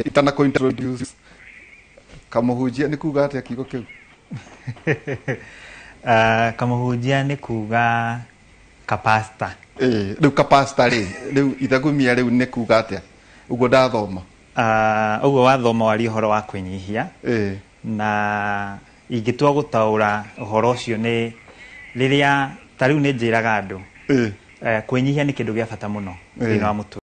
itana ku introduce kamuhujia nä kuga atä kiugo kä u ah, kamuhujia nä kuga kapasta eh u kapasta rä rä u ithagumia rä u nä kuga atä å guo ndathoma å ah, guo wathoma wari å horo wa kwä nyihia eh. na ingä gutaura gå taå ra å horo å cio nä rä rä a ta rä u nä njä raga andå eh. eh, kwä nyihia nä kä ndå gä a bata må no wa